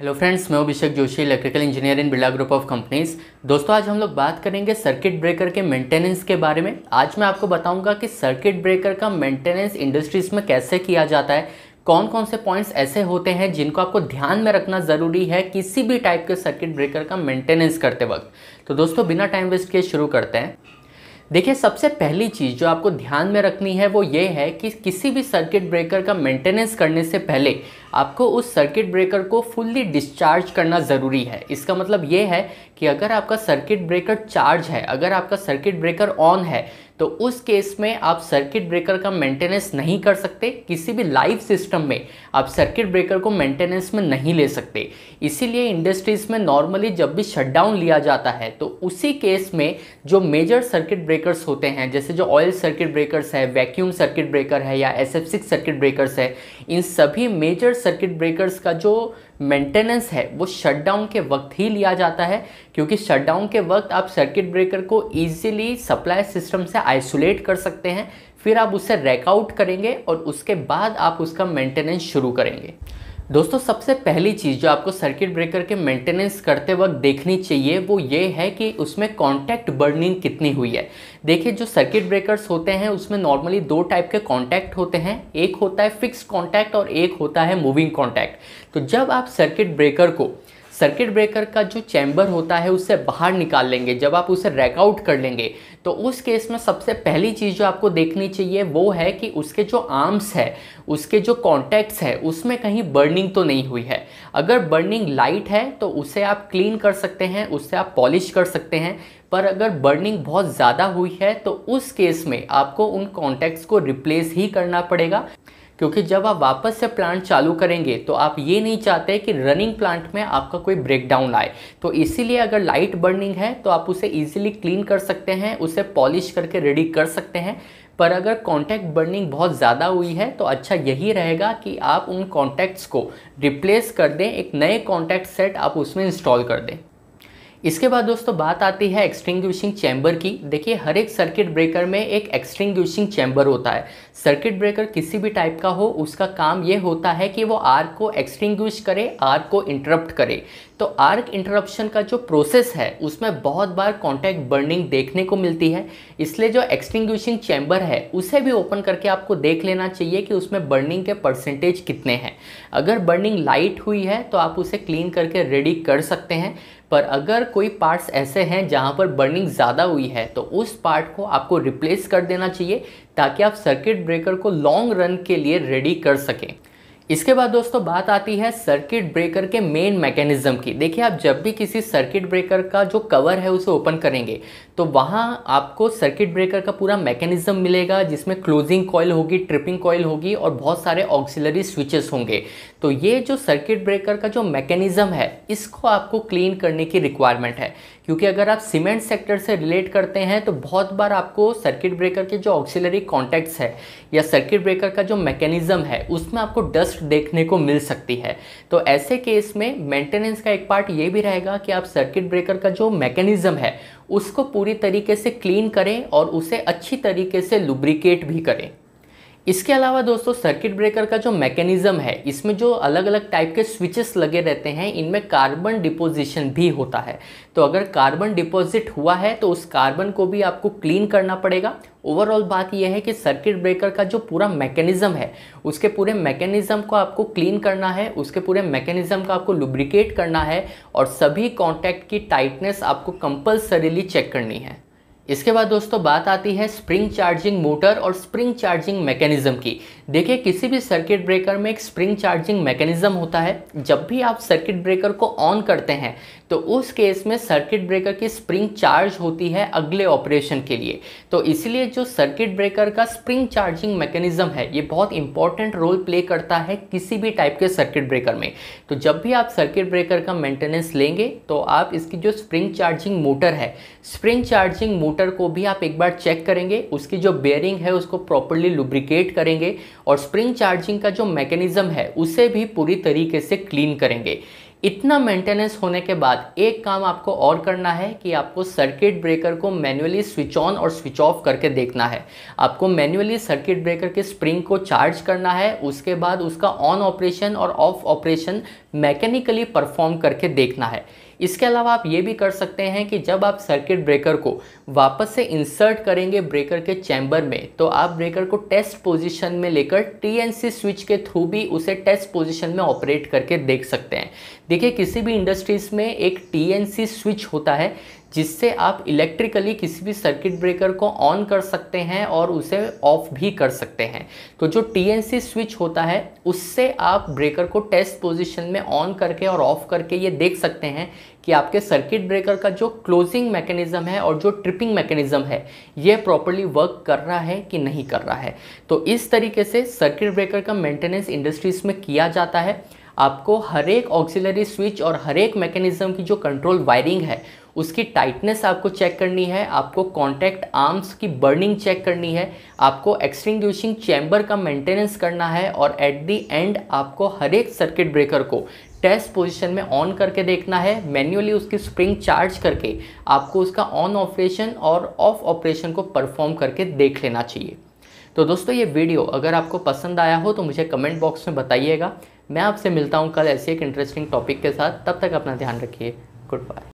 hello friends मैं Abhishek Joshi electrical engineer in Birla group of companies दोस्तों आज हम लोग बात करेंगे सर्किट ब्रेकर के मेंटेनेंस के बारे में आज मैं आपको बताऊंगा कि सर्किट ब्रेकर का मेंटेनेंस इंडस्ट्रीज में कैसे किया जाता है कौन कौन से पॉइंट्स ऐसे होते हैं जिनको आपको ध्यान में रखना ज़रूरी है किसी भी टाइप के सर्किट ब्रेकर का मेंटेनेंस करते वक्त तो दोस्तों बिना टाइम वेस्ट किए शुरू करते हैं देखिए सबसे पहली चीज़ जो आपको ध्यान में रखनी है वो ये है कि किसी भी सर्किट ब्रेकर का मेंटेनेंस करने से पहले आपको उस सर्किट ब्रेकर को फुल्ली डिस्चार्ज करना ज़रूरी है इसका मतलब ये है कि अगर आपका सर्किट ब्रेकर चार्ज है अगर आपका सर्किट ब्रेकर ऑन है तो उस केस में आप सर्किट ब्रेकर का मेंटेनेंस नहीं कर सकते किसी भी लाइव सिस्टम में आप सर्किट ब्रेकर को मेंटेनेंस में नहीं ले सकते इसीलिए इंडस्ट्रीज़ में नॉर्मली जब भी शटडाउन लिया जाता है तो उसी केस में जो मेजर सर्किट ब्रेकर्स होते हैं जैसे जो ऑयल सर्किट ब्रेकर्स है वैक्यूम सर्किट ब्रेकर है या एस सर्किट ब्रेकर्स है इन सभी मेजर सर्किट ब्रेकर्स का जो मेंटेनेंस है वो शटडाउन के वक्त ही लिया जाता है क्योंकि शटडाउन के वक्त आप सर्किट ब्रेकर को इजीली सप्लाई सिस्टम से आइसोलेट कर सकते हैं फिर आप उसे रेकआउट करेंगे और उसके बाद आप उसका मेंटेनेंस शुरू करेंगे दोस्तों सबसे पहली चीज़ जो आपको सर्किट ब्रेकर के मेंटेनेंस करते वक्त देखनी चाहिए वो ये है कि उसमें कॉन्टैक्ट बर्निंग कितनी हुई है देखिए जो सर्किट ब्रेकर्स होते हैं उसमें नॉर्मली दो टाइप के कॉन्टैक्ट होते हैं एक होता है फिक्स कॉन्टैक्ट और एक होता है मूविंग कॉन्टैक्ट तो जब आप सर्किट ब्रेकर को सर्किट ब्रेकर का जो चैम्बर होता है उससे बाहर निकाल लेंगे जब आप उसे रैकआउट कर लेंगे तो उस केस में सबसे पहली चीज़ जो आपको देखनी चाहिए वो है कि उसके जो आर्म्स है उसके जो कॉन्टैक्ट्स है उसमें कहीं बर्निंग तो नहीं हुई है अगर बर्निंग लाइट है तो उसे आप क्लीन कर सकते हैं उससे आप पॉलिश कर सकते हैं पर अगर बर्निंग बहुत ज़्यादा हुई है तो उस केस में आपको उन कॉन्टैक्ट्स को रिप्लेस ही करना पड़ेगा क्योंकि जब आप वापस से प्लांट चालू करेंगे तो आप ये नहीं चाहते कि रनिंग प्लांट में आपका कोई ब्रेकडाउन आए तो इसीलिए अगर लाइट बर्निंग है तो आप उसे ईजिली क्लीन कर सकते हैं उसे पॉलिश करके रेडी कर सकते हैं पर अगर कॉन्टैक्ट बर्निंग बहुत ज़्यादा हुई है तो अच्छा यही रहेगा कि आप उन कॉन्टैक्ट्स को रिप्लेस कर दें एक नए कॉन्टैक्ट सेट आप उसमें इंस्टॉल कर दें इसके बाद दोस्तों बात आती है एक्सटिंग्विशिंग चैम्बर की देखिए हर एक सर्किट ब्रेकर में एक एक्सटिंग्विशिंग चैम्बर होता है सर्किट ब्रेकर किसी भी टाइप का हो उसका काम ये होता है कि वो आर को एक्सटिंग्विश करे आर को इंटरप्ट करे तो आर्क इंटरप्शन का जो प्रोसेस है उसमें बहुत बार कॉन्टैक्ट बर्निंग देखने को मिलती है इसलिए जो एक्सटिंग्विशिंग चैम्बर है उसे भी ओपन करके आपको देख लेना चाहिए कि उसमें बर्निंग के परसेंटेज कितने हैं अगर बर्निंग लाइट हुई है तो आप उसे क्लीन करके रेडी कर सकते हैं पर अगर कोई पार्ट्स ऐसे हैं जहाँ पर बर्निंग ज़्यादा हुई है तो उस पार्ट को आपको रिप्लेस कर देना चाहिए ताकि आप सर्किट ब्रेकर को लॉन्ग रन के लिए रेडी कर सकें इसके बाद दोस्तों बात आती है सर्किट ब्रेकर के मेन मैकेनिज्म की देखिए आप जब भी किसी सर्किट ब्रेकर का जो कवर है उसे ओपन करेंगे तो वहाँ आपको सर्किट ब्रेकर का पूरा मैकेनिज्म मिलेगा जिसमें क्लोजिंग कॉयल होगी ट्रिपिंग कॉयल होगी और बहुत सारे ऑक्सिलरी स्विचेस होंगे तो ये जो सर्किट ब्रेकर का जो मैकेनिज्म है इसको आपको क्लीन करने की रिक्वायरमेंट है क्योंकि अगर आप सीमेंट सेक्टर से रिलेट करते हैं तो बहुत बार आपको सर्किट ब्रेकर के जो ऑक्सिलरी कॉन्टैक्ट्स है या सर्किट ब्रेकर का जो मैकेनिज्म है उसमें आपको डस्ट डस्ट देखने को मिल सकती है तो ऐसे केस में मेंटेनेंस का एक पार्ट ये भी रहेगा कि आप सर्किट ब्रेकर का जो मैकेनिज़्म है उसको पूरी तरीके से क्लीन करें और उसे अच्छी तरीके से लुब्रिकेट भी करें इसके अलावा दोस्तों सर्किट ब्रेकर का जो मैकेनिज्म है इसमें जो अलग अलग टाइप के स्विचेस लगे रहते हैं इनमें कार्बन डिपोजिशन भी होता है तो अगर कार्बन डिपोजिट हुआ है तो उस कार्बन को भी आपको क्लीन करना पड़ेगा ओवरऑल बात यह है कि सर्किट ब्रेकर का जो पूरा मैकेनिज्म है उसके पूरे मैकेनिज्म को आपको क्लीन करना है उसके पूरे मैकेनिज्म का आपको लुब्रिकेट करना है और सभी कॉन्टैक्ट की टाइटनेस आपको कंपल्सरीली चेक करनी है इसके बाद दोस्तों बात आती है स्प्रिंग चार्जिंग मोटर और स्प्रिंग चार्जिंग मैकेनिज्म की देखिए किसी भी सर्किट ब्रेकर में एक स्प्रिंग चार्जिंग मैकेनिज्म होता है जब भी आप सर्किट ब्रेकर को ऑन करते हैं तो उस केस में सर्किट ब्रेकर की स्प्रिंग चार्ज होती है अगले ऑपरेशन के लिए तो इसलिए जो सर्किट ब्रेकर का स्प्रिंग चार्जिंग मैकेनिज्म है ये बहुत इंपॉर्टेंट रोल प्ले करता है किसी भी टाइप के सर्किट ब्रेकर में तो जब भी आप सर्किट ब्रेकर का मेंटेनेंस लेंगे तो आप इसकी जो स्प्रिंग चार्जिंग मोटर है स्प्रिंग चार्जिंग मोटर को भी आप एक बार चेक करेंगे उसकी जो बेयरिंग है उसको प्रॉपरली लुब्रिकेट करेंगे और स्प्रिंग चार्जिंग का जो मैकेनिज़्म है उसे भी पूरी तरीके से क्लीन करेंगे इतना मेंटेनेंस होने के बाद एक काम आपको और करना है कि आपको सर्किट ब्रेकर को मैन्युअली स्विच ऑन और स्विच ऑफ करके देखना है आपको मैन्युअली सर्किट ब्रेकर के स्प्रिंग को चार्ज करना है उसके बाद उसका ऑन ऑपरेशन और ऑफ ऑपरेशन मैकेनिकली परफॉर्म करके देखना है इसके अलावा आप ये भी कर सकते हैं कि जब आप सर्किट ब्रेकर को वापस से इंसर्ट करेंगे ब्रेकर के चैम्बर में तो आप ब्रेकर को टेस्ट पोजीशन में लेकर टीएनसी स्विच के थ्रू भी उसे टेस्ट पोजीशन में ऑपरेट करके देख सकते हैं देखिए किसी भी इंडस्ट्रीज़ में एक टीएनसी स्विच होता है जिससे आप इलेक्ट्रिकली किसी भी सर्किट ब्रेकर को ऑन कर सकते हैं और उसे ऑफ भी कर सकते हैं तो जो टी स्विच होता है उससे आप ब्रेकर को टेस्ट पोजीशन में ऑन करके और ऑफ करके ये देख सकते हैं कि आपके सर्किट ब्रेकर का जो क्लोजिंग मैकेनिज़्म है और जो ट्रिपिंग मैकेनिज़्म है ये प्रॉपरली वर्क कर रहा है कि नहीं कर रहा है तो इस तरीके से सर्किट ब्रेकर का मेंटेनेंस इंडस्ट्रीज़ में किया जाता है आपको हर एक ऑक्सिलरी स्विच और हर एक मैकेनिज्म की जो कंट्रोल वायरिंग है उसकी टाइटनेस आपको चेक करनी है आपको कॉन्टैक्ट आर्म्स की बर्निंग चेक करनी है आपको एक्सटिंग्विशिंग चैम्बर का मेंटेनेंस करना है और एट दी एंड आपको हर एक सर्किट ब्रेकर को टेस्ट पोजीशन में ऑन करके देखना है मैन्युअली उसकी स्प्रिंग चार्ज करके आपको उसका ऑन ऑपरेशन और ऑफ ऑपरेशन को परफॉर्म करके देख लेना चाहिए तो दोस्तों ये वीडियो अगर आपको पसंद आया हो तो मुझे कमेंट बॉक्स में बताइएगा मैं आपसे मिलता हूँ कल ऐसे एक इंटरेस्टिंग टॉपिक के साथ तब तक अपना ध्यान रखिए गुड बाय